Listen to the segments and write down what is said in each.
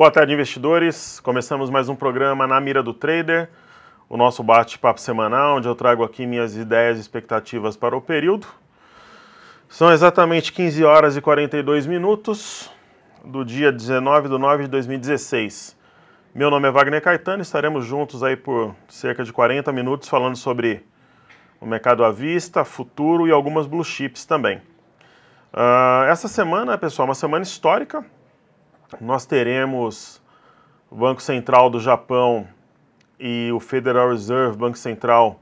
Boa tarde, investidores. Começamos mais um programa na Mira do Trader, o nosso bate-papo semanal, onde eu trago aqui minhas ideias e expectativas para o período. São exatamente 15 horas e 42 minutos do dia 19 de 9 de 2016. Meu nome é Wagner Caetano, estaremos juntos aí por cerca de 40 minutos falando sobre o mercado à vista, futuro e algumas blue chips também. Uh, essa semana, pessoal, uma semana histórica, nós teremos o Banco Central do Japão e o Federal Reserve, Banco Central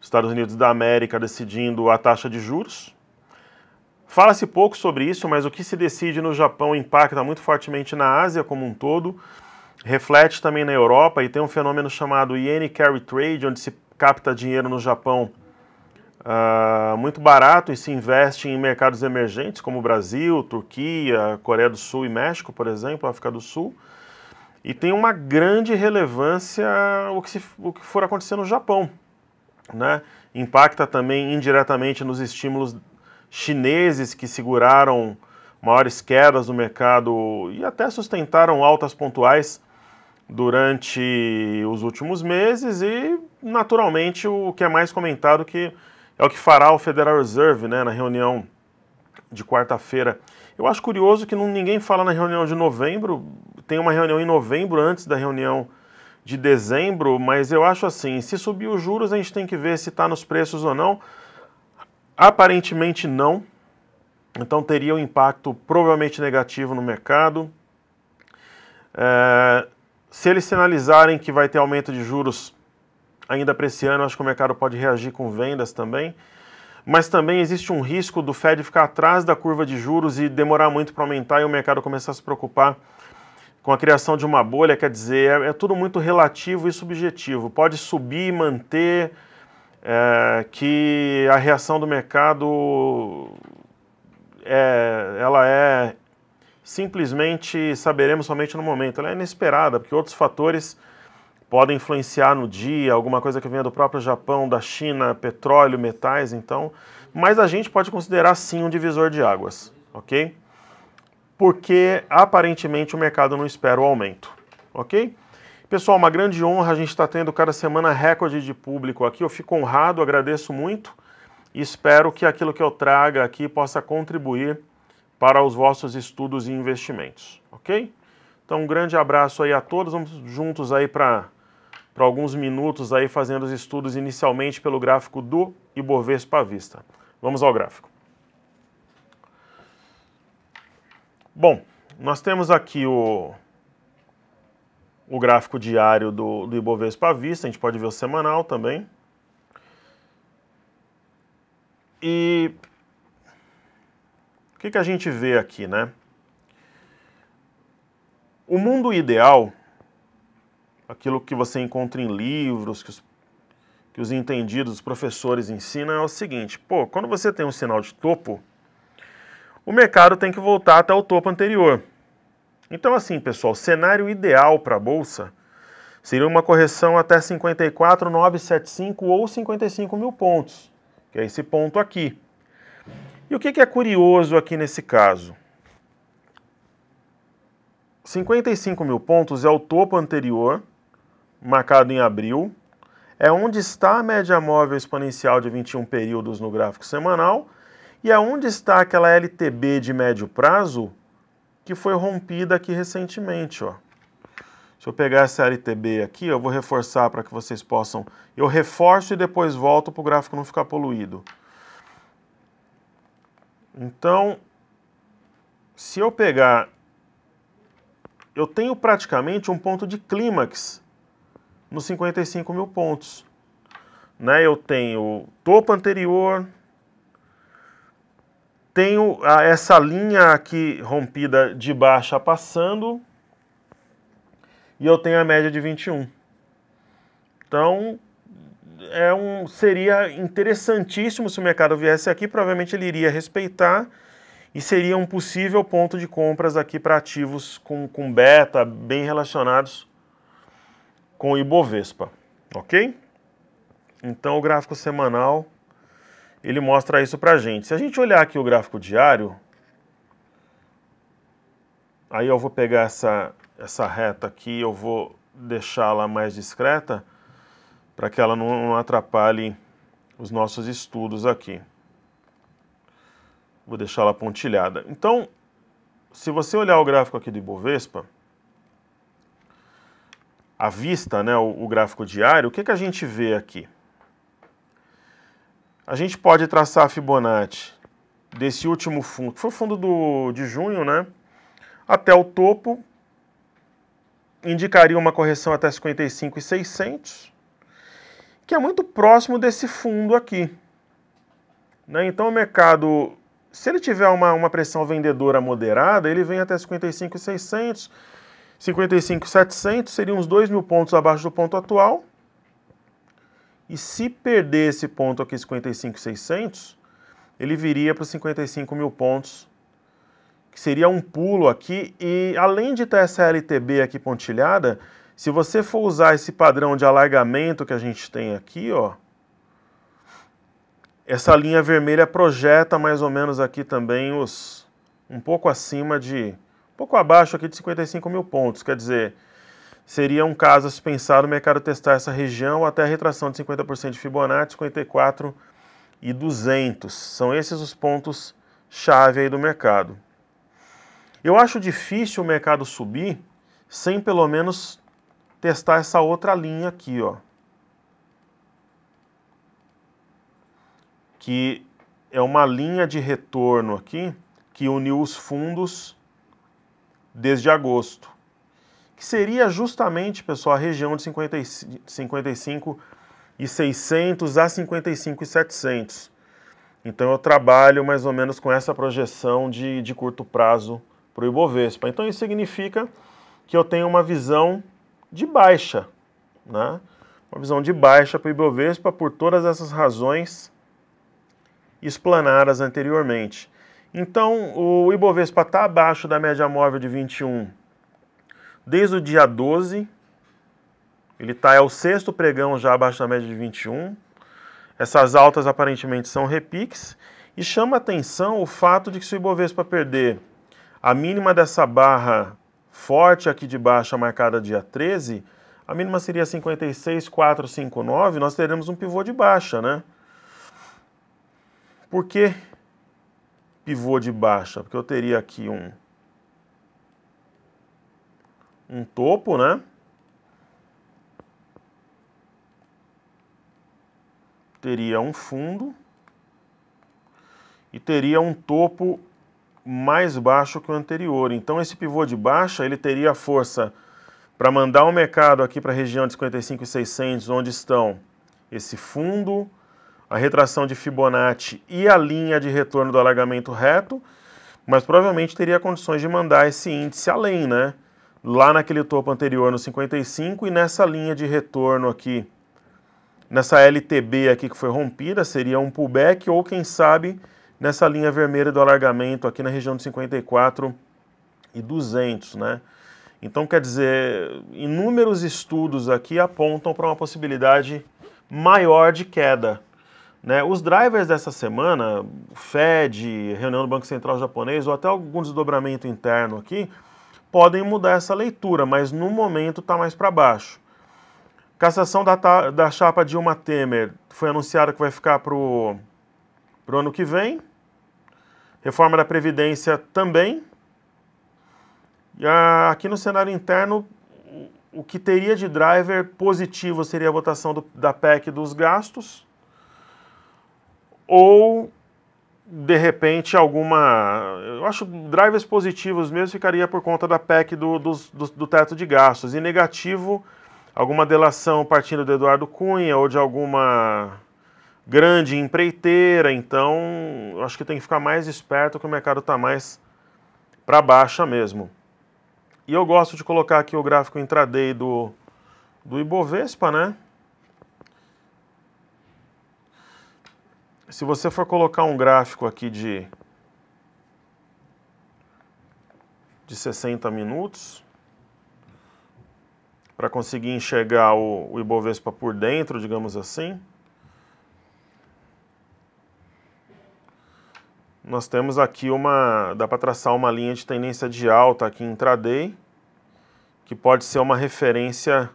dos Estados Unidos da América, decidindo a taxa de juros. Fala-se pouco sobre isso, mas o que se decide no Japão impacta muito fortemente na Ásia como um todo, reflete também na Europa e tem um fenômeno chamado Yen Carry Trade, onde se capta dinheiro no Japão uh, muito barato e se investe em mercados emergentes como Brasil, Turquia, Coreia do Sul e México, por exemplo, África do Sul. E tem uma grande relevância o que, se, o que for acontecer no Japão. Né? Impacta também indiretamente nos estímulos chineses que seguraram maiores quedas no mercado e até sustentaram altas pontuais durante os últimos meses e naturalmente o que é mais comentado que é o que fará o Federal Reserve né, na reunião de quarta-feira. Eu acho curioso que não, ninguém fala na reunião de novembro, tem uma reunião em novembro antes da reunião de dezembro, mas eu acho assim, se subir os juros a gente tem que ver se está nos preços ou não. Aparentemente não, então teria um impacto provavelmente negativo no mercado. É, se eles sinalizarem que vai ter aumento de juros ainda para esse ano, acho que o mercado pode reagir com vendas também. Mas também existe um risco do Fed ficar atrás da curva de juros e demorar muito para aumentar e o mercado começar a se preocupar com a criação de uma bolha. Quer dizer, é, é tudo muito relativo e subjetivo. Pode subir e manter é, que a reação do mercado é, ela é simplesmente saberemos somente no momento. Ela é inesperada, porque outros fatores podem influenciar no dia, alguma coisa que venha do próprio Japão, da China, petróleo, metais, então. Mas a gente pode considerar sim um divisor de águas, ok? Porque aparentemente o mercado não espera o aumento, ok? Pessoal, uma grande honra, a gente está tendo cada semana recorde de público aqui, eu fico honrado, agradeço muito e espero que aquilo que eu traga aqui possa contribuir para os vossos estudos e investimentos, ok? Então, um grande abraço aí a todos, vamos juntos aí para por alguns minutos aí fazendo os estudos inicialmente pelo gráfico do Ibovespa à vista. Vamos ao gráfico. Bom, nós temos aqui o, o gráfico diário do, do Ibovespa à vista, a gente pode ver o semanal também. E o que, que a gente vê aqui, né? O mundo ideal aquilo que você encontra em livros, que os, que os entendidos, os professores ensinam, é o seguinte: pô, quando você tem um sinal de topo, o mercado tem que voltar até o topo anterior. Então, assim, pessoal, cenário ideal para a bolsa seria uma correção até 54,975 ou 55 mil pontos, que é esse ponto aqui. E o que é curioso aqui nesse caso? 55 mil pontos é o topo anterior marcado em abril, é onde está a média móvel exponencial de 21 períodos no gráfico semanal e é onde está aquela LTB de médio prazo que foi rompida aqui recentemente. Ó. Se eu pegar essa LTB aqui, eu vou reforçar para que vocês possam... Eu reforço e depois volto para o gráfico não ficar poluído. Então, se eu pegar... Eu tenho praticamente um ponto de clímax nos 55 mil pontos. Né? Eu tenho topo anterior, tenho essa linha aqui rompida de baixa passando, e eu tenho a média de 21. Então, é um, seria interessantíssimo se o mercado viesse aqui, provavelmente ele iria respeitar e seria um possível ponto de compras aqui para ativos com, com beta, bem relacionados com o Ibovespa, ok? Então o gráfico semanal ele mostra isso para gente. Se a gente olhar aqui o gráfico diário, aí eu vou pegar essa essa reta aqui, eu vou deixá-la mais discreta para que ela não, não atrapalhe os nossos estudos aqui. Vou deixá-la pontilhada. Então, se você olhar o gráfico aqui do Ibovespa, à vista, né, o, o gráfico diário, o que, que a gente vê aqui? A gente pode traçar a Fibonacci desse último fundo, que foi o fundo do, de junho, né, até o topo, indicaria uma correção até 55,600, que é muito próximo desse fundo aqui. Né? Então o mercado, se ele tiver uma, uma pressão vendedora moderada, ele vem até 55,600, 55,700 seriam uns 2 mil pontos abaixo do ponto atual. E se perder esse ponto aqui, 55,600, ele viria para 55 mil pontos, que seria um pulo aqui. E além de ter essa LTB aqui pontilhada, se você for usar esse padrão de alargamento que a gente tem aqui, ó, essa linha vermelha projeta mais ou menos aqui também os um pouco acima de pouco abaixo aqui de 55 mil pontos, quer dizer, seria um caso a se pensar o mercado testar essa região até a retração de 50% de Fibonacci, 54 e 200. São esses os pontos chave aí do mercado. Eu acho difícil o mercado subir sem pelo menos testar essa outra linha aqui, ó. Que é uma linha de retorno aqui que uniu os fundos desde agosto, que seria justamente, pessoal, a região de 50, 55 e 600 a 55 e 700. Então eu trabalho mais ou menos com essa projeção de, de curto prazo para o Ibovespa. Então isso significa que eu tenho uma visão de baixa, né? uma visão de baixa para o Ibovespa por todas essas razões explanadas anteriormente. Então, o Ibovespa está abaixo da média móvel de 21 desde o dia 12. Ele está, é o sexto pregão já abaixo da média de 21. Essas altas aparentemente são repiques. E chama atenção o fato de que se o Ibovespa perder a mínima dessa barra forte aqui de baixa marcada dia 13, a mínima seria 56,459, nós teremos um pivô de baixa, né? Por quê? pivô de baixa? Porque eu teria aqui um, um topo, né? Teria um fundo e teria um topo mais baixo que o anterior. Então esse pivô de baixa ele teria força para mandar o um mercado aqui para a região de 55 e 600, onde estão esse fundo, a retração de Fibonacci e a linha de retorno do alargamento reto, mas provavelmente teria condições de mandar esse índice além, né? Lá naquele topo anterior no 55 e nessa linha de retorno aqui, nessa LTB aqui que foi rompida, seria um pullback ou quem sabe nessa linha vermelha do alargamento aqui na região de 54 e 200, né? Então, quer dizer, inúmeros estudos aqui apontam para uma possibilidade maior de queda. Né? Os drivers dessa semana, Fed, reunião do Banco Central japonês ou até algum desdobramento interno aqui, podem mudar essa leitura, mas no momento está mais para baixo. Cassação da, da chapa Dilma Temer foi anunciada que vai ficar para o ano que vem. Reforma da Previdência também. E a, aqui no cenário interno, o que teria de driver positivo seria a votação do, da PEC dos gastos ou de repente alguma. Eu acho drivers positivos mesmo ficaria por conta da PEC do, do, do, do, teto de gastos. E negativo, alguma delação partindo do Eduardo Cunha ou de alguma grande empreiteira. Então, eu acho que tem que ficar mais esperto que o mercado está mais para baixa mesmo. E eu gosto de colocar aqui o gráfico intraday do, do Ibovespa, né? se você for colocar um gráfico aqui de, de 60 minutos, para conseguir enxergar o, o Ibovespa por dentro, digamos assim, nós temos aqui uma, dá para traçar uma linha de tendência de alta aqui intraday, que pode ser uma referência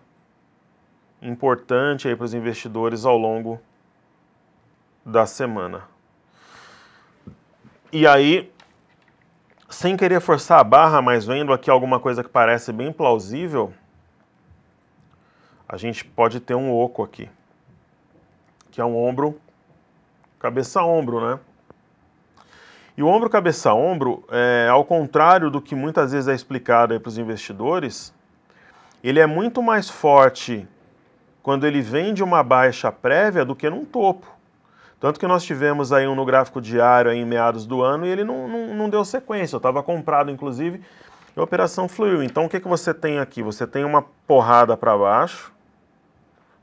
importante aí para os investidores ao longo da semana. E aí, sem querer forçar a barra, mas vendo aqui alguma coisa que parece bem plausível, a gente pode ter um oco aqui, que é um ombro, cabeça-ombro, né? E o ombro cabeça ombro, é, ao contrário do que muitas vezes é explicado para os investidores, ele é muito mais forte quando ele vem de uma baixa prévia do que num topo. Tanto que nós tivemos aí um no gráfico diário em meados do ano e ele não, não, não deu sequência. Eu estava comprado, inclusive, e a operação fluiu. Então, o que, que você tem aqui? Você tem uma porrada para baixo,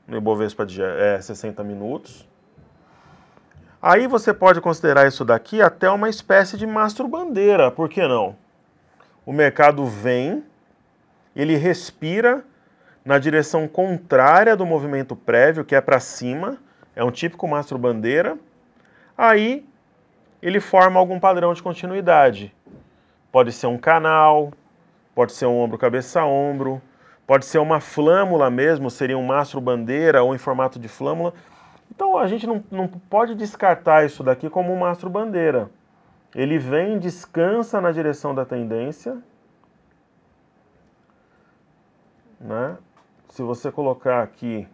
no Ibovespa de é, 60 minutos. Aí você pode considerar isso daqui até uma espécie de mastro bandeira por que não? O mercado vem, ele respira na direção contrária do movimento prévio, que é para cima, é um típico mastro bandeira. Aí ele forma algum padrão de continuidade. Pode ser um canal, pode ser um ombro cabeça ombro, pode ser uma flâmula mesmo, seria um mastro bandeira ou em formato de flâmula. Então a gente não, não pode descartar isso daqui como um mastro bandeira. Ele vem, descansa na direção da tendência. Né? Se você colocar aqui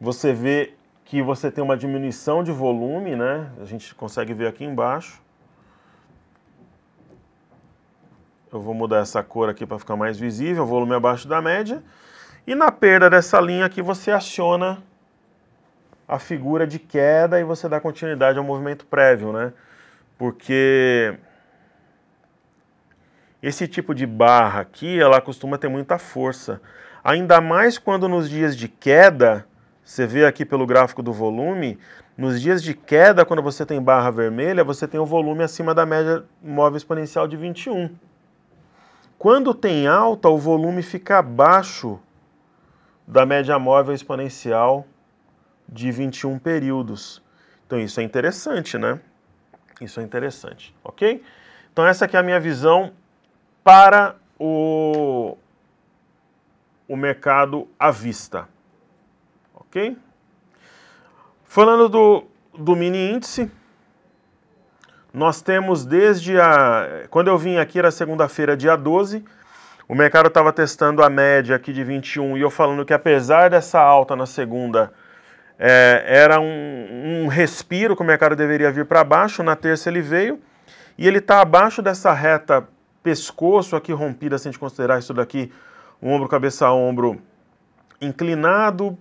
você vê que você tem uma diminuição de volume, né? A gente consegue ver aqui embaixo. Eu vou mudar essa cor aqui para ficar mais visível, volume abaixo da média. E na perda dessa linha aqui você aciona a figura de queda e você dá continuidade ao movimento prévio, né? Porque esse tipo de barra aqui, ela costuma ter muita força. Ainda mais quando nos dias de queda, você vê aqui pelo gráfico do volume, nos dias de queda, quando você tem barra vermelha, você tem o um volume acima da média móvel exponencial de 21. Quando tem alta, o volume fica abaixo da média móvel exponencial de 21 períodos. Então isso é interessante, né? Isso é interessante, ok? Então essa aqui é a minha visão para o, o mercado à vista ok? Falando do, do mini índice, nós temos desde a... Quando eu vim aqui era segunda-feira, dia 12, o mercado estava testando a média aqui de 21 e eu falando que apesar dessa alta na segunda, é, era um, um respiro que o mercado deveria vir para baixo, na terça ele veio, e ele está abaixo dessa reta pescoço aqui rompida, se a gente considerar isso daqui, um ombro, cabeça, ombro inclinado,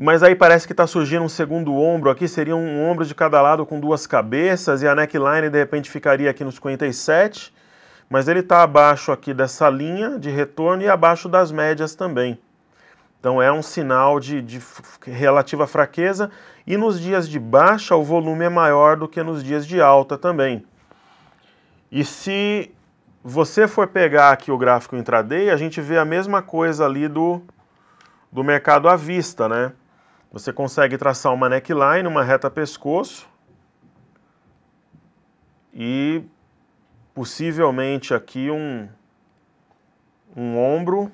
mas aí parece que está surgindo um segundo ombro aqui, seria um ombro de cada lado com duas cabeças, e a neckline de repente ficaria aqui nos 57, mas ele está abaixo aqui dessa linha de retorno e abaixo das médias também. Então é um sinal de, de relativa fraqueza, e nos dias de baixa o volume é maior do que nos dias de alta também. E se você for pegar aqui o gráfico intraday, a gente vê a mesma coisa ali do, do mercado à vista, né? Você consegue traçar uma neckline, uma reta pescoço e possivelmente aqui um, um ombro,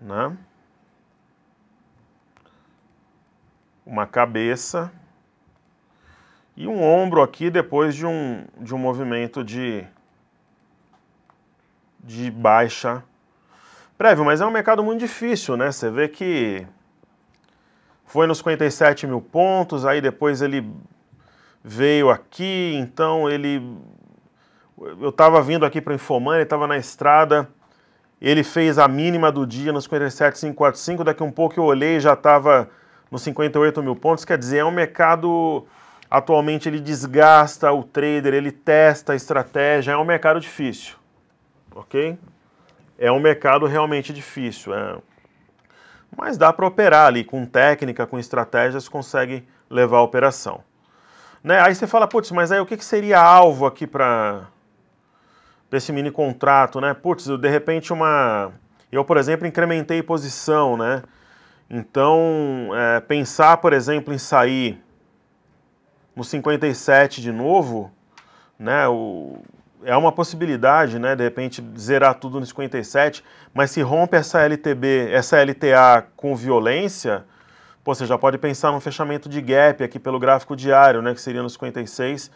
né? uma cabeça e um ombro aqui depois de um, de um movimento de, de baixa Prévio, mas é um mercado muito difícil, né? Você vê que foi nos 57 mil pontos, aí depois ele veio aqui, então ele. Eu estava vindo aqui para o estava na estrada, ele fez a mínima do dia nos 57,545, daqui um pouco eu olhei já estava nos 58 mil pontos, quer dizer, é um mercado. Atualmente ele desgasta o trader, ele testa a estratégia, é um mercado difícil, ok? é um mercado realmente difícil. É... Mas dá para operar ali, com técnica, com estratégias, consegue levar a operação. Né? Aí você fala, putz, mas aí o que, que seria alvo aqui para esse mini contrato, né? Putz, de repente uma... Eu, por exemplo, incrementei posição, né? Então, é, pensar, por exemplo, em sair no 57 de novo, né? O, é uma possibilidade, né, de repente zerar tudo nos 57, mas se rompe essa LTB, essa LTA com violência, pô, você já pode pensar num fechamento de gap aqui pelo gráfico diário, né, que seria nos 56,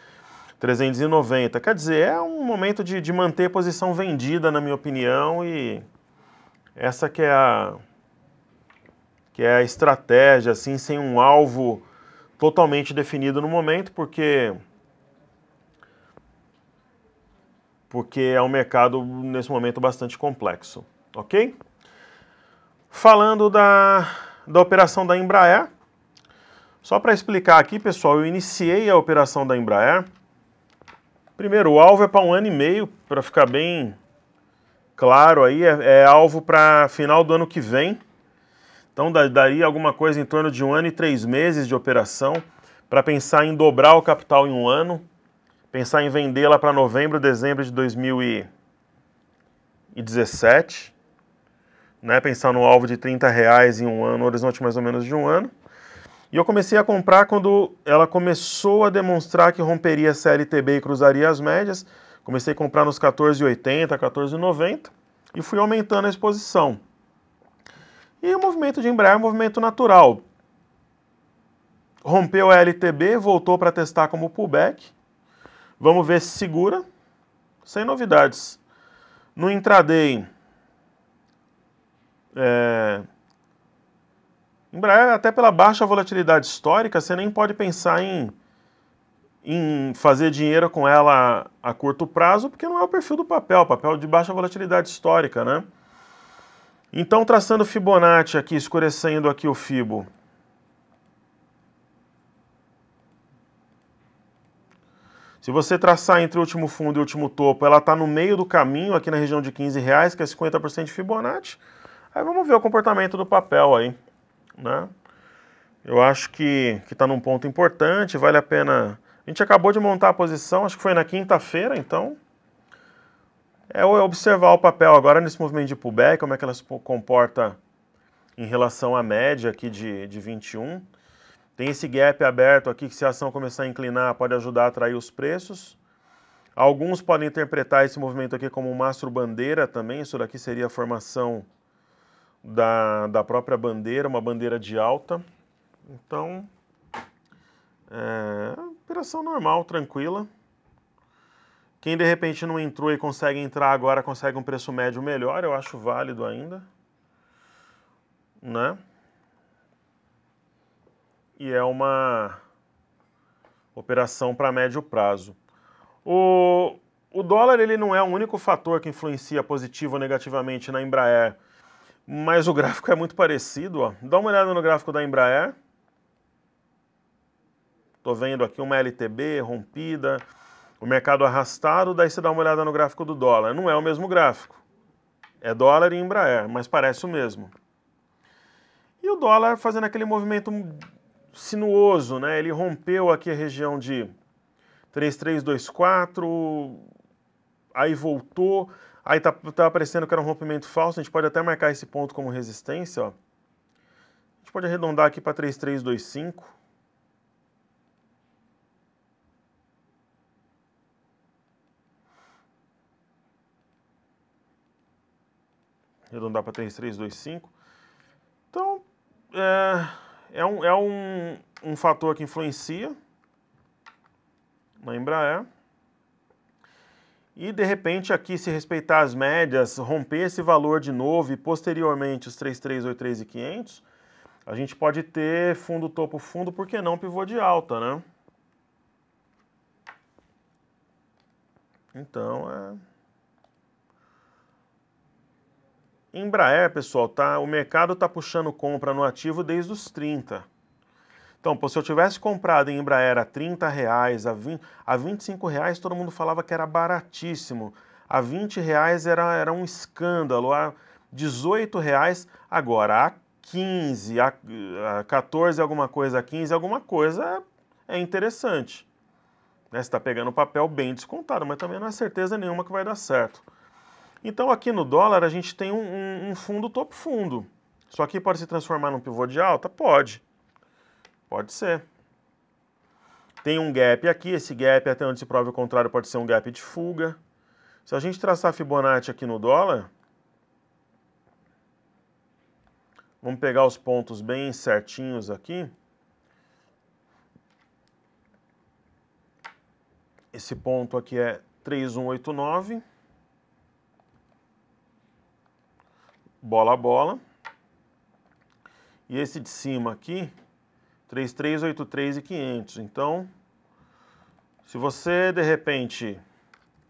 390. Quer dizer, é um momento de, de manter posição vendida, na minha opinião, e essa que é a que é a estratégia, assim, sem um alvo totalmente definido no momento, porque porque é um mercado nesse momento bastante complexo, ok? Falando da, da operação da Embraer, só para explicar aqui, pessoal, eu iniciei a operação da Embraer. Primeiro, o alvo é para um ano e meio, para ficar bem claro aí, é, é alvo para final do ano que vem. Então daria alguma coisa em torno de um ano e três meses de operação para pensar em dobrar o capital em um ano pensar em vendê-la para novembro, dezembro de 2017, né? pensar no alvo de 30 reais em um ano, horizonte mais ou menos de um ano. E eu comecei a comprar quando ela começou a demonstrar que romperia a CLTB e cruzaria as médias. Comecei a comprar nos 14,80, 14,90 e fui aumentando a exposição. E o movimento de Embraer é um movimento natural. Rompeu a LTB, voltou para testar como pullback Vamos ver se segura. Sem novidades. No intraday, é... Embraer, até pela baixa volatilidade histórica, você nem pode pensar em, em fazer dinheiro com ela a curto prazo, porque não é o perfil do papel, papel de baixa volatilidade histórica, né? Então, traçando Fibonacci aqui, escurecendo aqui o Fibo, Se você traçar entre o último fundo e o último topo, ela está no meio do caminho, aqui na região de 15 reais, que é 50% de Fibonacci. Aí vamos ver o comportamento do papel aí, né? Eu acho que está num ponto importante, vale a pena... A gente acabou de montar a posição, acho que foi na quinta-feira, então... É, é observar o papel agora nesse movimento de pullback, como é que ela se comporta em relação à média aqui de, de 21. Tem esse gap aberto aqui que se a ação começar a inclinar pode ajudar a atrair os preços. Alguns podem interpretar esse movimento aqui como um mastro bandeira também. Isso daqui seria a formação da, da própria bandeira, uma bandeira de alta. Então, é, operação normal, tranquila. Quem de repente não entrou e consegue entrar agora, consegue um preço médio melhor, eu acho válido ainda. Né? e é uma operação para médio prazo. O, o dólar ele não é o único fator que influencia positivo ou negativamente na Embraer, mas o gráfico é muito parecido. Ó. Dá uma olhada no gráfico da Embraer. Estou vendo aqui uma LTB rompida, o mercado arrastado, daí você dá uma olhada no gráfico do dólar. Não é o mesmo gráfico. É dólar e Embraer, mas parece o mesmo. E o dólar fazendo aquele movimento sinuoso, né? Ele rompeu aqui a região de 3324, aí voltou, aí tá, tá aparecendo que era um rompimento falso, a gente pode até marcar esse ponto como resistência, ó. A gente pode arredondar aqui para 3325. Arredondar para 3325. Então, é é um, é um, um fator que influencia na Embraer. E de repente aqui se respeitar as médias, romper esse valor de novo e posteriormente os 3383 e 500, a gente pode ter fundo topo fundo, por que não pivô de alta, né? Então é Embraer, pessoal, tá, o mercado está puxando compra no ativo desde os 30. Então, pô, se eu tivesse comprado em Embraer a 30 reais, a, 20, a 25 reais, todo mundo falava que era baratíssimo. A 20 reais era, era um escândalo. A 18 reais, agora a 15, a, a 14 alguma coisa, a 15 alguma coisa é interessante. Né? Você está pegando papel bem descontado, mas também não é certeza nenhuma que vai dar certo. Então aqui no dólar a gente tem um, um, um fundo topo fundo. Isso aqui pode se transformar num pivô de alta? Pode. Pode ser. Tem um gap aqui, esse gap até onde se prova o contrário pode ser um gap de fuga. Se a gente traçar Fibonacci aqui no dólar, vamos pegar os pontos bem certinhos aqui. Esse ponto aqui é 3189. bola a bola. E esse de cima aqui, 3383 e 500. Então, se você de repente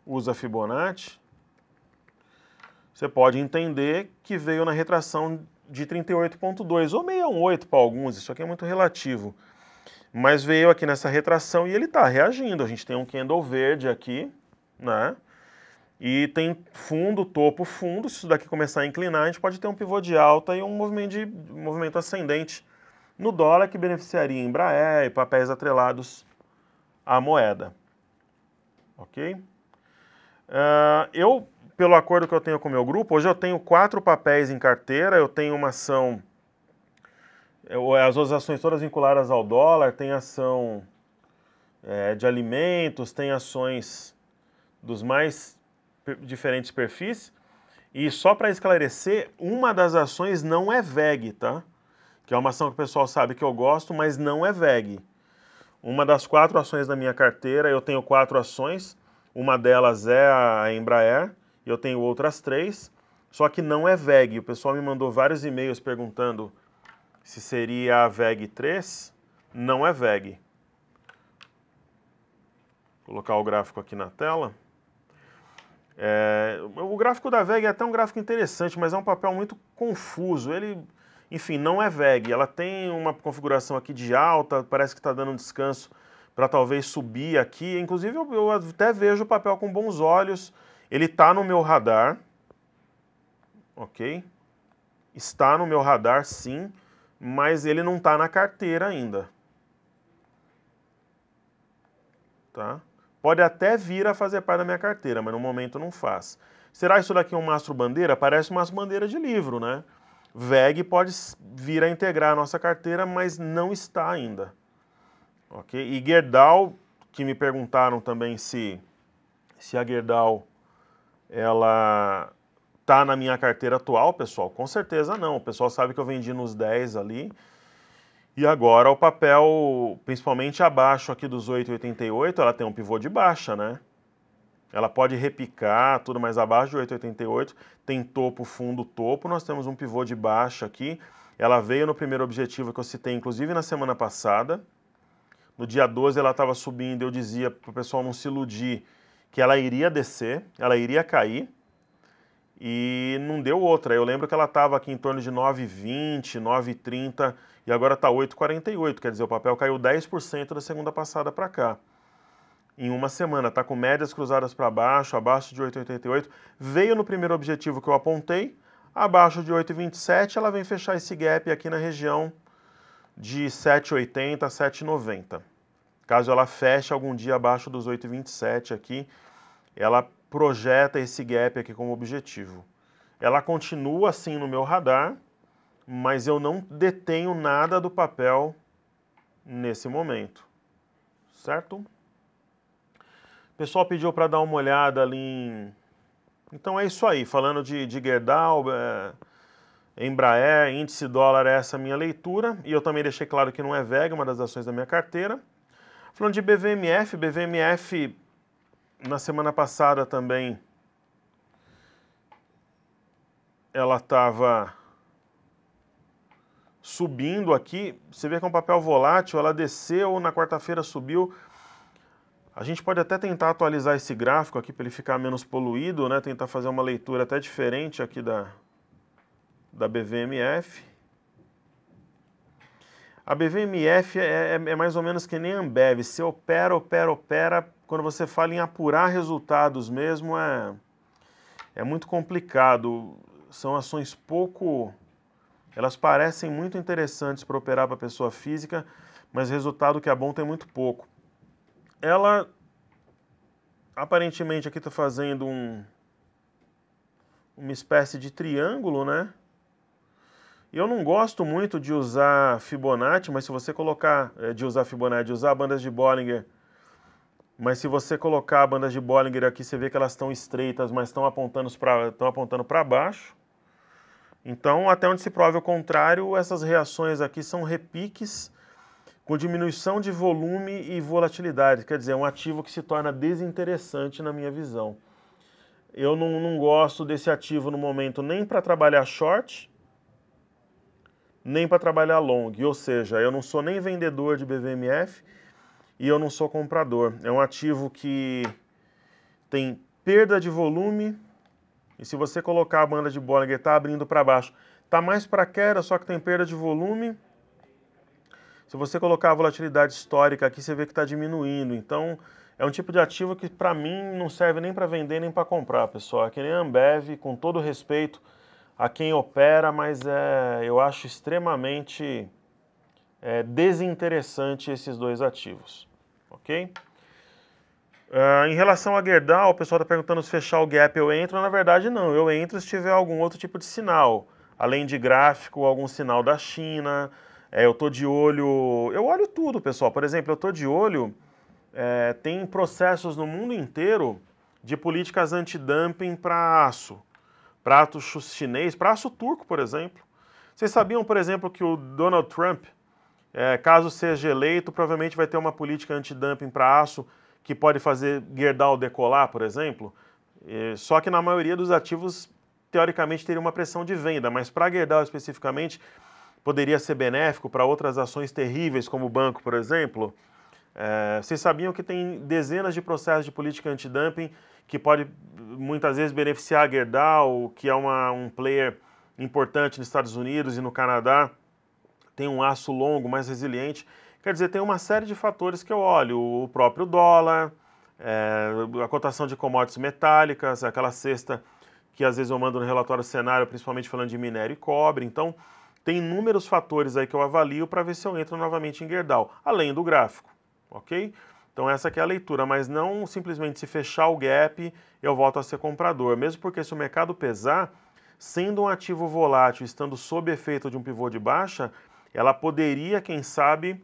usa Fibonacci, você pode entender que veio na retração de 38.2 ou 618 para alguns, isso aqui é muito relativo. Mas veio aqui nessa retração e ele está reagindo. A gente tem um candle verde aqui, né? E tem fundo, topo, fundo. Se isso daqui começar a inclinar, a gente pode ter um pivô de alta e um movimento, de, um movimento ascendente no dólar que beneficiaria Embraer e papéis atrelados à moeda. Ok? Uh, eu, pelo acordo que eu tenho com o meu grupo, hoje eu tenho quatro papéis em carteira, eu tenho uma ação, as outras ações todas vinculadas ao dólar, tem ação é, de alimentos, tem ações dos mais diferentes perfis. E só para esclarecer, uma das ações não é VEG, tá? Que é uma ação que o pessoal sabe que eu gosto, mas não é VEG. Uma das quatro ações da minha carteira, eu tenho quatro ações. Uma delas é a Embraer, e eu tenho outras três, só que não é VEG. O pessoal me mandou vários e-mails perguntando se seria a VEG 3. Não é VEG. Vou colocar o gráfico aqui na tela. É, o gráfico da VEG é até um gráfico interessante, mas é um papel muito confuso. Ele, enfim, não é VEG. Ela tem uma configuração aqui de alta, parece que está dando um descanso para talvez subir aqui. Inclusive, eu, eu, até vejo o papel com bons olhos. Ele está no meu radar, ok? Está no meu radar, sim, mas ele não está na carteira ainda. Tá? Pode até vir a fazer parte da minha carteira, mas no momento não faz. Será isso daqui é um mastro-bandeira? Parece um mastro-bandeira de livro, né? VEG pode vir a integrar a nossa carteira, mas não está ainda. Ok? E Gerdau, que me perguntaram também se, se a Gerdau ela tá na minha carteira atual, pessoal, com certeza não. O pessoal sabe que eu vendi nos 10 ali, e agora o papel, principalmente abaixo aqui dos 8,88, ela tem um pivô de baixa, né? Ela pode repicar, tudo mais abaixo de 8,88, tem topo, fundo, topo. Nós temos um pivô de baixa aqui. Ela veio no primeiro objetivo que eu citei, inclusive na semana passada. No dia 12 ela estava subindo, eu dizia para o pessoal não se iludir que ela iria descer, ela iria cair e não deu outra. Eu lembro que ela estava aqui em torno de 9,20, 9,30 e agora está 8,48, quer dizer, o papel caiu 10% da segunda passada para cá. Em uma semana, está com médias cruzadas para baixo, abaixo de 8,88. Veio no primeiro objetivo que eu apontei, abaixo de 8,27, ela vem fechar esse gap aqui na região de 7,80, 7,90. Caso ela feche algum dia abaixo dos 8,27 aqui, ela projeta esse gap aqui como objetivo. Ela continua assim no meu radar, mas eu não detenho nada do papel nesse momento, certo? O pessoal pediu para dar uma olhada ali em... Então é isso aí, falando de, de Gerdau, é, Embraer, índice dólar, é essa minha leitura, e eu também deixei claro que não é VEG, uma das ações da minha carteira. Falando de BVMF, BVMF na semana passada também ela estava subindo aqui. Você vê que é um papel volátil, ela desceu, na quarta-feira subiu. A gente pode até tentar atualizar esse gráfico aqui para ele ficar menos poluído, né? Tentar fazer uma leitura até diferente aqui da, da BVMF. A BVMF é, é, é, mais ou menos que nem Ambev. Você opera, opera, opera. Quando você fala em apurar resultados mesmo, é, é muito complicado. São ações pouco. Elas parecem muito interessantes para operar para pessoa física, mas resultado que é bom tem muito pouco. Ela aparentemente aqui está fazendo um, uma espécie de triângulo, né? Eu não gosto muito de usar Fibonacci, mas se você colocar, eh, de usar Fibonacci, de usar bandas de Bollinger, mas se você colocar bandas de Bollinger aqui, você vê que elas estão estreitas, mas estão apontando para apontando baixo. Então, até onde se prova o contrário, essas reações aqui são repiques com diminuição de volume e volatilidade, quer dizer, é um ativo que se torna desinteressante na minha visão. Eu não, não gosto desse ativo no momento nem para trabalhar short, nem para trabalhar long, ou seja, eu não sou nem vendedor de BVMF e eu não sou comprador. É um ativo que tem perda de volume e se você colocar a banda de Bollinger está abrindo para baixo, está mais para queda, só que tem perda de volume. Se você colocar a volatilidade histórica aqui, você vê que está diminuindo. Então, é um tipo de ativo que para mim não serve nem para vender nem para comprar, pessoal. É que nem a Ambev, com todo respeito, a quem opera, mas é, eu acho extremamente é, desinteressante esses dois ativos, ok? Uh, em relação a Gerdau, o pessoal está perguntando se fechar o gap eu entro. Na verdade, não. Eu entro se tiver algum outro tipo de sinal. Além de gráfico, algum sinal da China. É, eu estou de olho... Eu olho tudo, pessoal. Por exemplo, eu estou de olho... É, tem processos no mundo inteiro de políticas antidumping para aço prato chinês, prato turco, por exemplo. Vocês sabiam, por exemplo, que o Donald Trump, é, caso seja eleito, provavelmente vai ter uma política antidumping para aço que pode fazer Gerdau decolar, por exemplo? É, só que na maioria dos ativos, teoricamente, teria uma pressão de venda, mas para Gerdau especificamente, poderia ser benéfico para outras ações terríveis, como o banco, por exemplo? É, vocês sabiam que tem dezenas de processos de política antidumping que pode muitas vezes beneficiar a Gerdau, que é uma, um player importante nos Estados Unidos e no Canadá, tem um aço longo, mais resiliente. Quer dizer, tem uma série de fatores que eu olho, o próprio dólar, é, a cotação de commodities metálicas, aquela cesta que às vezes eu mando no relatório cenário, principalmente falando de minério e cobre. Então, tem inúmeros fatores aí que eu avalio para ver se eu entro novamente em Gerdau, além do gráfico ok? Então essa é a leitura, mas não simplesmente se fechar o gap, eu volto a ser comprador, mesmo porque se o mercado pesar, sendo um ativo volátil, estando sob efeito de um pivô de baixa, ela poderia, quem sabe,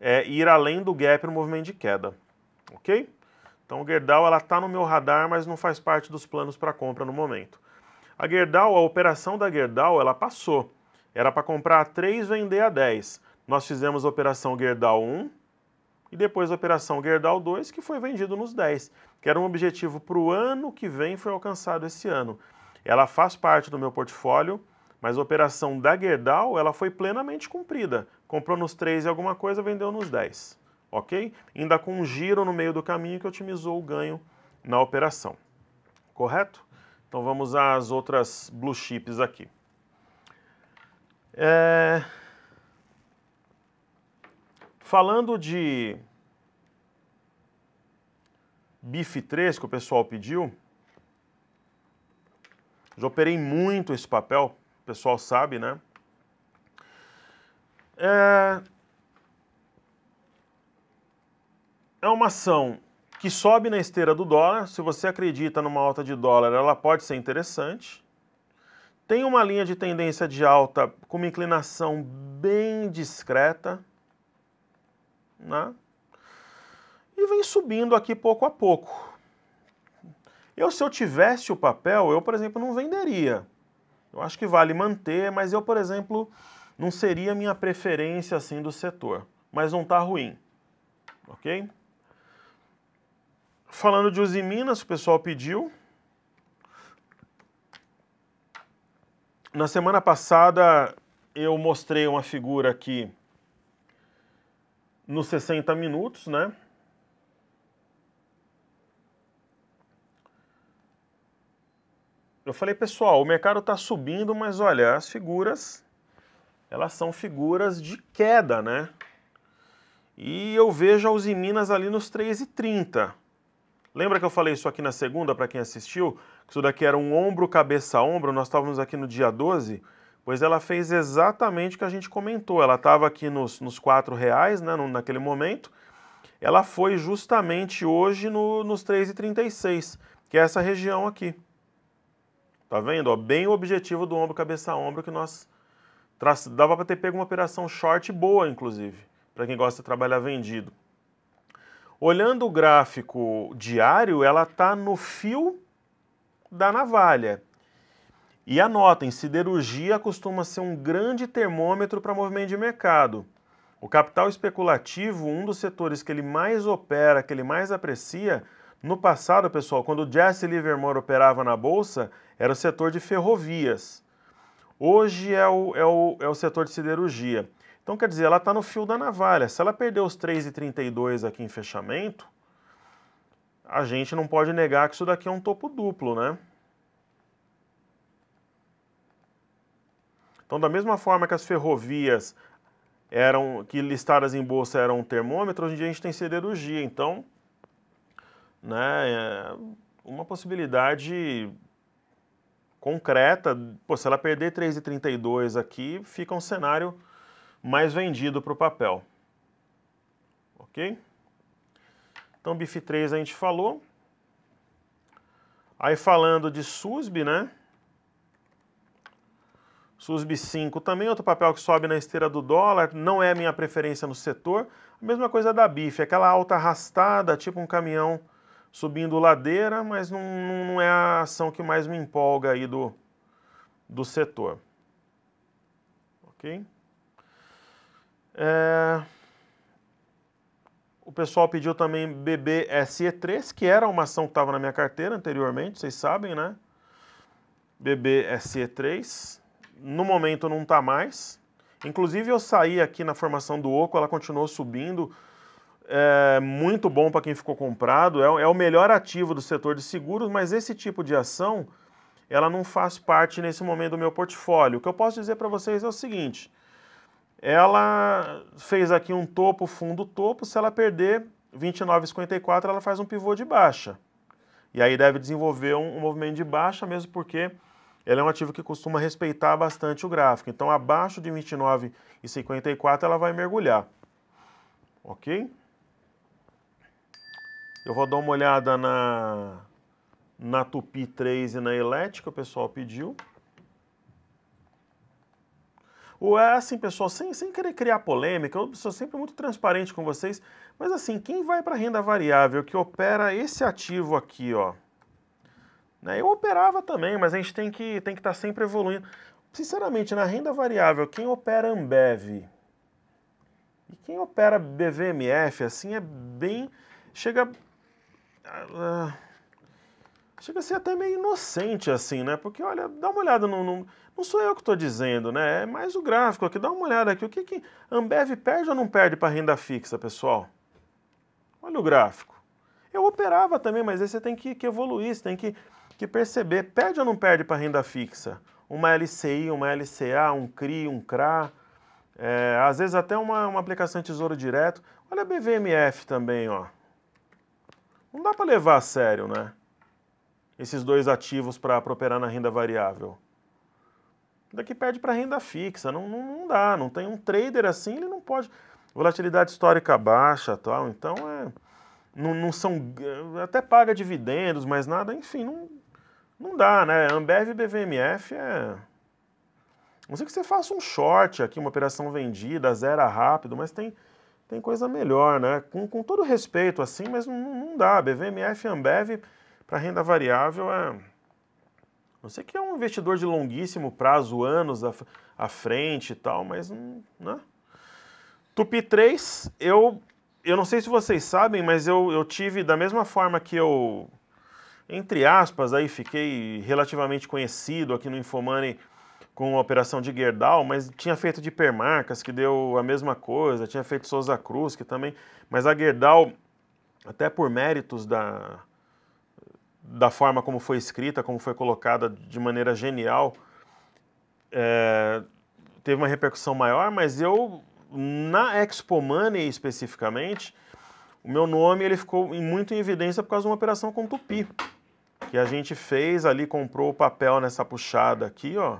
é, ir além do gap no movimento de queda, ok? Então Gerdau ela está no meu radar, mas não faz parte dos planos para compra no momento. A Gerdau, a operação da Gerdau, ela passou. Era para comprar a 3, vender a 10. Nós fizemos a operação Gerdau 1, e depois a operação Gerdau 2, que foi vendido nos 10, que era um objetivo para o ano que vem, foi alcançado esse ano. Ela faz parte do meu portfólio, mas a operação da Gerdau ela foi plenamente cumprida. Comprou nos 3 e alguma coisa, vendeu nos 10, ok? Ainda com um giro no meio do caminho que otimizou o ganho na operação, correto? Então vamos às outras blue chips aqui. É, Falando de bife 3 que o pessoal pediu, já operei muito esse papel, o pessoal sabe, né? É, é uma ação que sobe na esteira do dólar. Se você acredita numa alta de dólar, ela pode ser interessante. Tem uma linha de tendência de alta com uma inclinação bem discreta né? E vem subindo aqui pouco a pouco. Eu, se eu tivesse o papel, eu, por exemplo, não venderia. Eu acho que vale manter, mas eu, por exemplo, não seria minha preferência assim do setor. Mas não está ruim, ok? Falando de Usiminas, o pessoal pediu. Na semana passada eu mostrei uma figura aqui nos 60 minutos, né? Eu falei, pessoal, o mercado está subindo, mas olha, as figuras, elas são figuras de queda, né? E eu vejo a Minas ali nos 3,30. Lembra que eu falei isso aqui na segunda, para quem assistiu? Que isso daqui era um ombro, cabeça, ombro, nós estávamos aqui no dia 12 pois ela fez exatamente o que a gente comentou. Ela estava aqui nos, nos 4 reais né, no, naquele momento, ela foi justamente hoje no, nos 3,36, que é essa região aqui. Tá vendo? Ó, bem o objetivo do ombro, cabeça a ombro, que nós dava para ter pego uma operação short boa, inclusive, para quem gosta de trabalhar vendido. Olhando o gráfico diário, ela está no fio da navalha. E anotem, siderurgia costuma ser um grande termômetro para movimento de mercado. O capital especulativo, um dos setores que ele mais opera, que ele mais aprecia, no passado, pessoal, quando o Jesse Livermore operava na bolsa, era o setor de ferrovias. Hoje é o, é o, é o setor de siderurgia. Então, quer dizer, ela está no fio da navalha. Se ela perder os 3,32 aqui em fechamento, a gente não pode negar que isso daqui é um topo duplo, né? Então, da mesma forma que as ferrovias eram que listadas em bolsa eram um termômetro, hoje em dia a gente tem siderurgia. Então, né, é uma possibilidade concreta, pô, se ela perder 3,32 aqui, fica um cenário mais vendido para o papel. Ok? Então, BIF3 a gente falou. Aí falando de SUSB, né? SUSB 5 também outro papel que sobe na esteira do dólar, não é a minha preferência no setor. A mesma coisa da BIF, aquela alta arrastada, tipo um caminhão subindo ladeira, mas não, não é a ação que mais me empolga aí do, do setor. Ok? É... O pessoal pediu também BBSE3, que era uma ação que estava na minha carteira anteriormente, vocês sabem, né? BBSE3 no momento não está mais. Inclusive eu saí aqui na formação do Oco, ela continuou subindo. É muito bom para quem ficou comprado, é, é o melhor ativo do setor de seguros, mas esse tipo de ação ela não faz parte nesse momento do meu portfólio. O que eu posso dizer para vocês é o seguinte: ela fez aqui um topo, fundo topo, se ela perder 29,54, ela faz um pivô de baixa. E aí deve desenvolver um, um movimento de baixa, mesmo porque ela é um ativo que costuma respeitar bastante o gráfico. Então, abaixo de 29,54 ela vai mergulhar. Ok? Eu vou dar uma olhada na, na Tupi 3 e na elétrica o pessoal pediu. Ou é assim, pessoal, sem, sem querer criar polêmica, eu sou sempre muito transparente com vocês, mas assim, quem vai para renda variável que opera esse ativo aqui, ó, né? Eu operava também, mas a gente tem que tem que estar tá sempre evoluindo. Sinceramente, na renda variável, quem opera Ambev e quem opera BVMF, assim, é bem... Chega... Uh, chega a ser até meio inocente, assim, né? Porque, olha, dá uma olhada no... no não sou eu que estou dizendo, né? É mais o gráfico aqui. Dá uma olhada aqui. O que que Ambev perde ou não perde para renda fixa, pessoal? Olha o gráfico. Eu operava também, mas aí você tem que, que evoluir, você tem que que perceber, perde ou não perde para renda fixa? Uma LCI, uma LCA, um CRI, um CRA, é, às vezes até uma, uma aplicação tesouro direto. Olha a BVMF também, ó. Não dá para levar a sério, né? Esses dois ativos para operar na renda variável. Daqui perde para renda fixa, não, não, não dá, não tem um trader assim, ele não pode. Volatilidade histórica baixa, tal, então é não, não são eh, até paga dividendos, mas nada, enfim, não, não dá, né? Ambev e BVMF é. Não sei que você faça um short aqui, uma operação vendida, zera rápido, mas tem, tem coisa melhor, né? Com, com todo respeito, assim, mas não, não dá. BVMF Ambev para renda variável é. Não sei que é um investidor de longuíssimo prazo, anos à, à frente e tal, mas não. Né? Tupi 3, eu, eu não sei se vocês sabem, mas eu, eu tive, da mesma forma que eu entre aspas, aí fiquei relativamente conhecido aqui no Infomani com a operação de Gerdau, mas tinha feito de Permarcas, que deu a mesma coisa, tinha feito Souza Cruz, que também. Mas a Gerdau, até por méritos da, da forma como foi escrita, como foi colocada de maneira genial, é, teve uma repercussão maior, mas eu, na Expo Money especificamente, o meu nome ele ficou muito em evidência por causa de uma operação com Tupi que a gente fez ali, comprou o papel nessa puxada aqui, ó,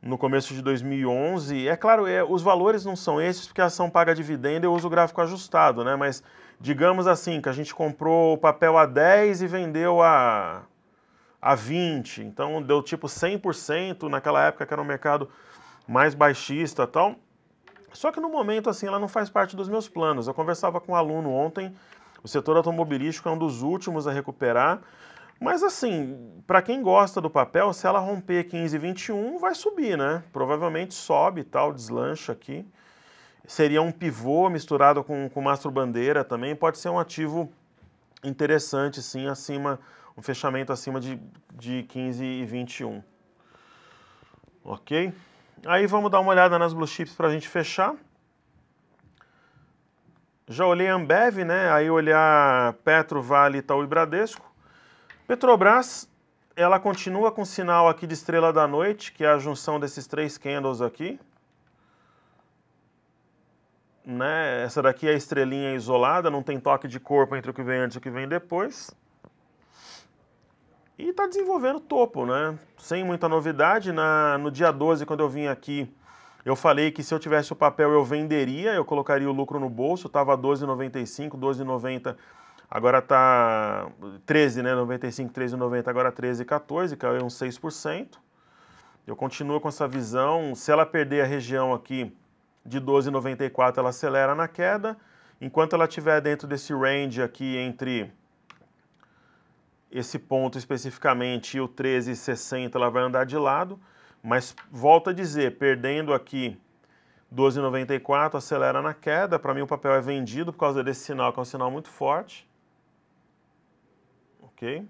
no começo de 2011. É claro, é, os valores não são esses porque a ação paga dividendo, eu uso o gráfico ajustado, né? Mas digamos assim, que a gente comprou o papel a 10 e vendeu a, a 20, então deu tipo 100% naquela época que era um mercado mais baixista e tal. Só que no momento, assim, ela não faz parte dos meus planos. Eu conversava com um aluno ontem, o setor automobilístico é um dos últimos a recuperar, mas assim, para quem gosta do papel, se ela romper 15,21, vai subir, né? Provavelmente sobe e tal, deslancha aqui. Seria um pivô misturado com, com mastro bandeira também. Pode ser um ativo interessante, sim, acima, um fechamento acima de, de 15 e 21. Ok? Aí vamos dar uma olhada nas blue chips para a gente fechar. Já olhei Ambev, né? Aí olhar Petro, Vale, Itaú e Bradesco. Petrobras, ela continua com sinal aqui de estrela da noite, que é a junção desses três candles aqui. Né? Essa daqui é a estrelinha isolada, não tem toque de corpo entre o que vem antes e o que vem depois. E está desenvolvendo topo, né? Sem muita novidade. Na, no dia 12, quando eu vim aqui, eu falei que se eu tivesse o papel eu venderia, eu colocaria o lucro no bolso, estava R$12,95, R$12,90. Agora está 13, né? 95, 13, 90, agora 13, 14, caiu uns 6%. Eu continuo com essa visão. Se ela perder a região aqui de 12,94, ela acelera na queda. Enquanto ela estiver dentro desse range aqui entre esse ponto especificamente e o 13,60, ela vai andar de lado. Mas volta a dizer, perdendo aqui 12,94, acelera na queda. Para mim o papel é vendido por causa desse sinal, que é um sinal muito forte ok?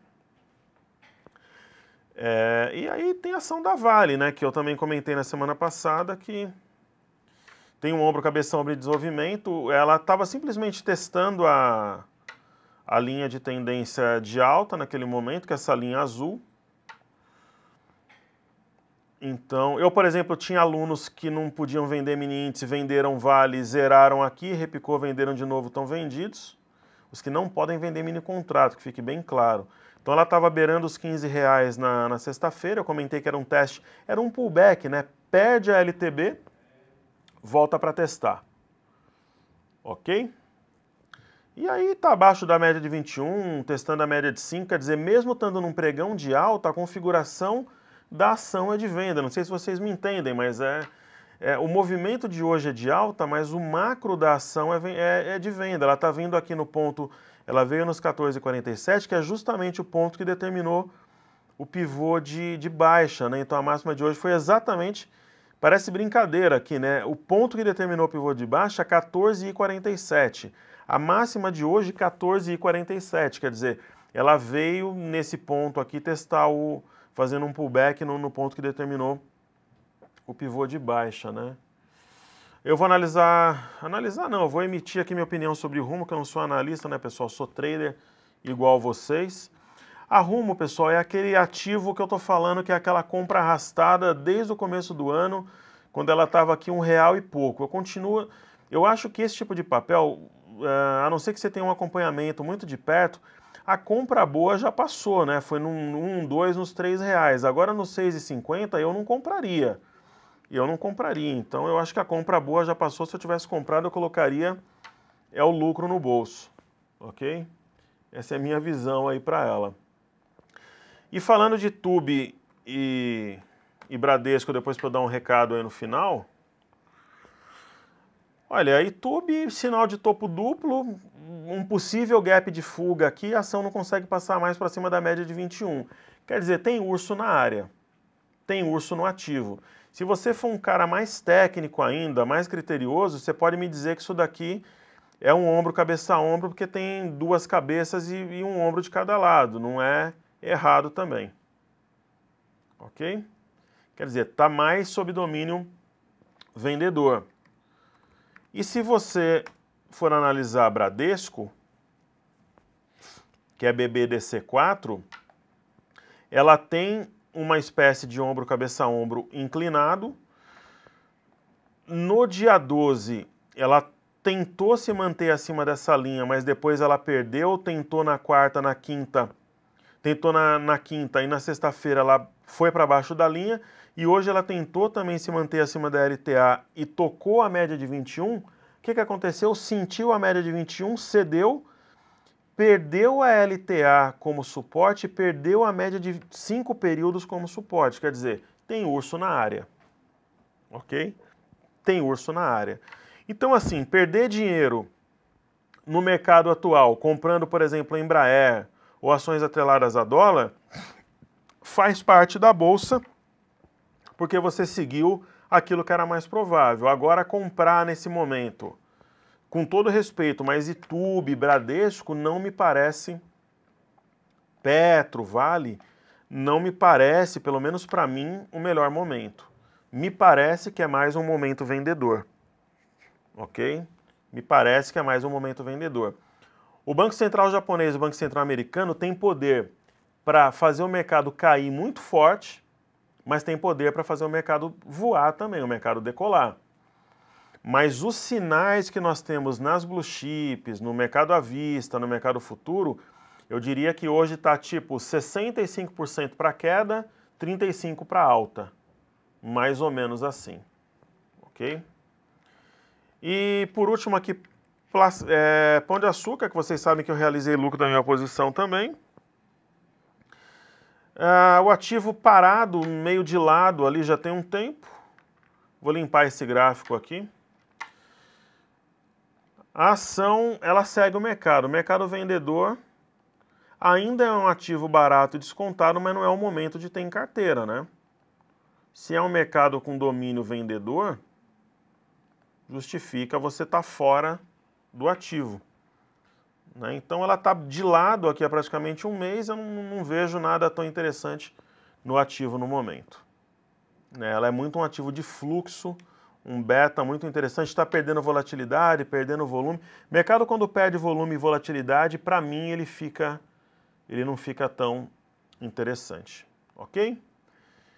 É, e aí tem a ação da Vale, né, que eu também comentei na semana passada, que tem um ombro, cabeção, ombro de desenvolvimento. Ela estava simplesmente testando a, a linha de tendência de alta naquele momento, que é essa linha azul. Então, eu, por exemplo, tinha alunos que não podiam vender mini índice, venderam vale, zeraram aqui, repicou, venderam de novo, estão vendidos os que não podem vender mini contrato, que fique bem claro. Então ela estava beirando os 15 reais na, na sexta-feira, eu comentei que era um teste, era um pullback, né? Perde a LTB, volta para testar. Ok? E aí está abaixo da média de 21, testando a média de 5, quer dizer, mesmo estando num pregão de alta, a configuração da ação é de venda. Não sei se vocês me entendem, mas é, é, o movimento de hoje é de alta, mas o macro da ação é, é, é de venda. Ela está vindo aqui no ponto, ela veio nos 14,47, que é justamente o ponto que determinou o pivô de, de baixa. Né? Então a máxima de hoje foi exatamente, parece brincadeira aqui, né? O ponto que determinou o pivô de baixa, 14,47. É a máxima de hoje, 14,47. Quer dizer, ela veio nesse ponto aqui testar o. fazendo um pullback no, no ponto que determinou o pivô de baixa, né? Eu vou analisar, analisar não, eu vou emitir aqui minha opinião sobre rumo, que eu não sou analista, né, pessoal? Eu sou trader igual vocês. A rumo, pessoal, é aquele ativo que eu tô falando que é aquela compra arrastada desde o começo do ano, quando ela estava aqui um real e pouco. Eu continuo, eu acho que esse tipo de papel, eh, a não ser que você tenha um acompanhamento muito de perto, a compra boa já passou, né? Foi num 1, um, 2, nos 3 reais. Agora nos 6,50 eu não compraria e eu não compraria. Então eu acho que a compra boa já passou. Se eu tivesse comprado, eu colocaria é o lucro no bolso, ok? Essa é a minha visão aí para ela. E falando de Tube e, e Bradesco, depois para eu dar um recado aí no final. Olha, aí tube sinal de topo duplo, um possível gap de fuga aqui, a ação não consegue passar mais para cima da média de 21. Quer dizer, tem urso na área, tem urso no ativo. Se você for um cara mais técnico ainda, mais criterioso, você pode me dizer que isso daqui é um ombro cabeça a ombro, porque tem duas cabeças e, e um ombro de cada lado, não é errado também. Ok? Quer dizer, está mais sob domínio vendedor. E se você for analisar Bradesco, que é BBDC4, ela tem uma espécie de ombro cabeça ombro inclinado. No dia 12, ela tentou se manter acima dessa linha, mas depois ela perdeu, tentou na quarta, na quinta, tentou na, na quinta e na sexta-feira ela foi para baixo da linha e hoje ela tentou também se manter acima da LTA e tocou a média de 21. O que, que aconteceu? Sentiu a média de 21, cedeu, perdeu a LTA como suporte e perdeu a média de cinco períodos como suporte. Quer dizer, tem urso na área. Ok? Tem urso na área. Então, assim, perder dinheiro no mercado atual, comprando, por exemplo, a Embraer ou ações atreladas a dólar, faz parte da bolsa, porque você seguiu aquilo que era mais provável. Agora, comprar nesse momento com todo respeito, mas YouTube, Bradesco não me parecem, Petro, Vale, não me parece, pelo menos para mim, o melhor momento. Me parece que é mais um momento vendedor, ok? Me parece que é mais um momento vendedor. O Banco Central japonês e o Banco Central americano têm poder para fazer o mercado cair muito forte, mas tem poder para fazer o mercado voar também, o mercado decolar. Mas os sinais que nós temos nas blue chips, no mercado à vista, no mercado futuro, eu diria que hoje está tipo 65% para queda, 35% para alta. Mais ou menos assim. Ok? E por último aqui, é, Pão de Açúcar, que vocês sabem que eu realizei lucro da minha posição também. É, o ativo parado, meio de lado ali já tem um tempo. Vou limpar esse gráfico aqui. A ação ela segue o mercado. O mercado vendedor ainda é um ativo barato e descontado, mas não é o momento de ter em carteira, né? Se é um mercado com domínio vendedor, justifica você estar tá fora do ativo. Né? Então ela está de lado aqui há praticamente um mês, eu não, não vejo nada tão interessante no ativo no momento. Né? Ela é muito um ativo de fluxo um beta muito interessante, está perdendo volatilidade, perdendo volume. Mercado quando perde volume e volatilidade, para mim ele fica ele não fica tão interessante, OK?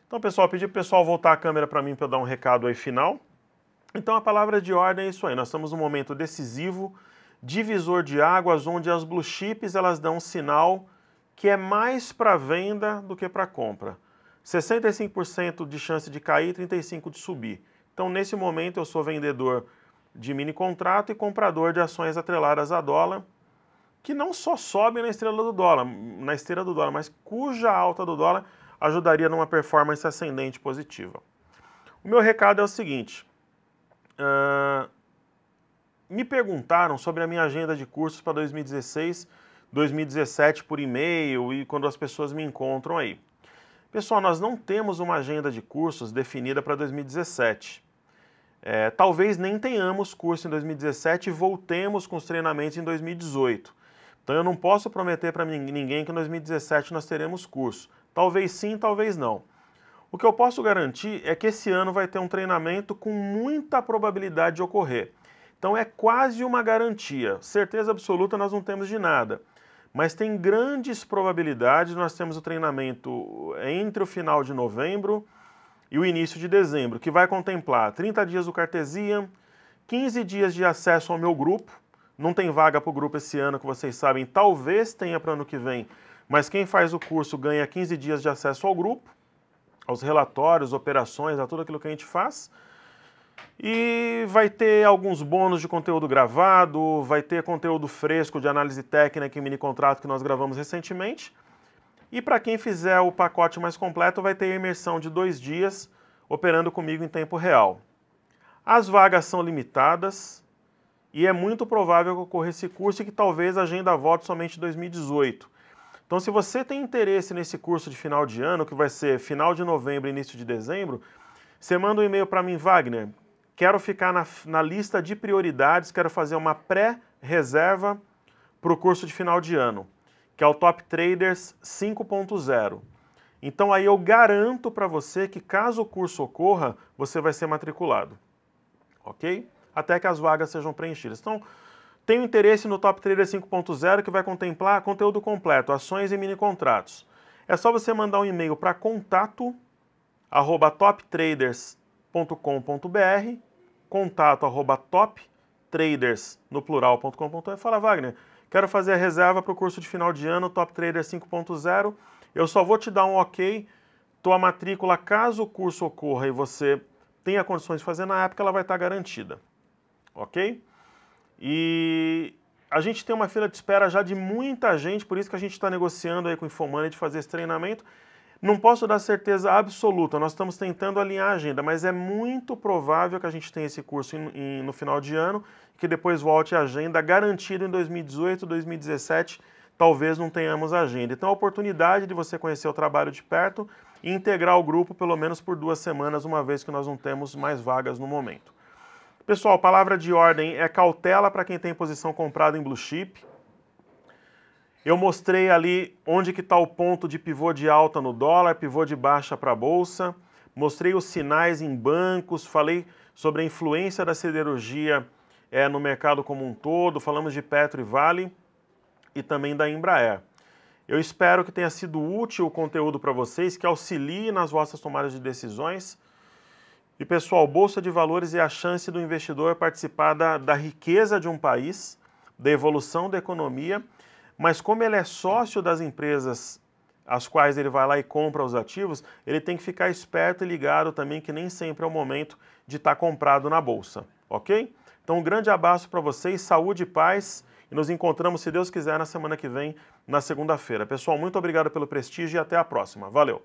Então, pessoal, pedi para o pessoal voltar a câmera para mim para dar um recado aí final. Então, a palavra de ordem é isso aí. Nós estamos num momento decisivo, divisor de águas, onde as blue chips elas dão um sinal que é mais para venda do que para compra. 65% de chance de cair, 35% de subir. Então, nesse momento, eu sou vendedor de mini contrato e comprador de ações atreladas a dólar, que não só sobe na estrela do dólar, na esteira do dólar, mas cuja alta do dólar ajudaria numa performance ascendente positiva. O meu recado é o seguinte: uh, me perguntaram sobre a minha agenda de cursos para 2016, 2017 por e-mail e quando as pessoas me encontram aí. Pessoal, nós não temos uma agenda de cursos definida para 2017. É, talvez nem tenhamos curso em 2017 e voltemos com os treinamentos em 2018. Então eu não posso prometer para ninguém que em 2017 nós teremos curso. Talvez sim, talvez não. O que eu posso garantir é que esse ano vai ter um treinamento com muita probabilidade de ocorrer. Então é quase uma garantia. Certeza absoluta nós não temos de nada. Mas tem grandes probabilidades, nós temos o treinamento eh, entre o final de novembro e o início de dezembro, que vai contemplar 30 dias do Cartesian, 15 dias de acesso ao meu grupo. Não tem vaga para o grupo esse ano, que vocês sabem, talvez tenha para ano que vem, mas quem faz o curso ganha 15 dias de acesso ao grupo, aos relatórios, operações, a tudo aquilo que a gente faz. E vai ter alguns bônus de conteúdo gravado, vai ter conteúdo fresco de análise técnica e mini contrato que nós gravamos recentemente. E para quem fizer o pacote mais completo, vai ter a imersão de dois dias operando comigo em tempo real. As vagas são limitadas e é muito provável que ocorra esse curso e que talvez a agenda volte somente em 2018. Então, se você tem interesse nesse curso de final de ano, que vai ser final de novembro e início de dezembro, você manda um e-mail para mim, Wagner. Quero ficar na, na lista de prioridades, quero fazer uma pré-reserva para o curso de final de ano que é o Top Traders 5.0. Então aí eu garanto para você que caso o curso ocorra, você vai ser matriculado, ok? Até que as vagas sejam preenchidas. Então, tem interesse no Top Trader 5.0 que vai contemplar conteúdo completo, ações e mini contratos. É só você mandar um e-mail para contato arroba toptraders.com.br contato arroba toptraders no plural.com.br fala Wagner, Quero fazer a reserva para o curso de final de ano, Top Trader 5.0. Eu só vou te dar um ok, tua matrícula, caso o curso ocorra e você tenha condições de fazer na época, ela vai estar garantida, ok? E a gente tem uma fila de espera já de muita gente, por isso que a gente está negociando aí com o Infomani de fazer esse treinamento. Não posso dar certeza absoluta, nós estamos tentando alinhar a agenda, mas é muito provável que a gente tenha esse curso em, em, no final de ano, que depois volte a agenda garantido em 2018, 2017, talvez não tenhamos agenda. Então, a oportunidade de você conhecer o trabalho de perto e integrar o grupo pelo menos por duas semanas, uma vez que nós não temos mais vagas no momento. Pessoal, palavra de ordem é cautela para quem tem posição comprada em blue chip eu mostrei ali onde que está o ponto de pivô de alta no dólar, pivô de baixa para a bolsa. Mostrei os sinais em bancos, falei sobre a influência da siderurgia é, no mercado como um todo, falamos de Petro e Vale e também da Embraer. Eu espero que tenha sido útil o conteúdo para vocês, que auxilie nas vossas tomadas de decisões. E pessoal, Bolsa de Valores é a chance do investidor participar da, da riqueza de um país, da evolução da economia mas como ele é sócio das empresas as quais ele vai lá e compra os ativos, ele tem que ficar esperto e ligado também que nem sempre é o momento de estar tá comprado na bolsa, ok? Então um grande abraço para vocês, saúde e paz e nos encontramos, se Deus quiser, na semana que vem, na segunda-feira. Pessoal, muito obrigado pelo prestígio e até a próxima. Valeu!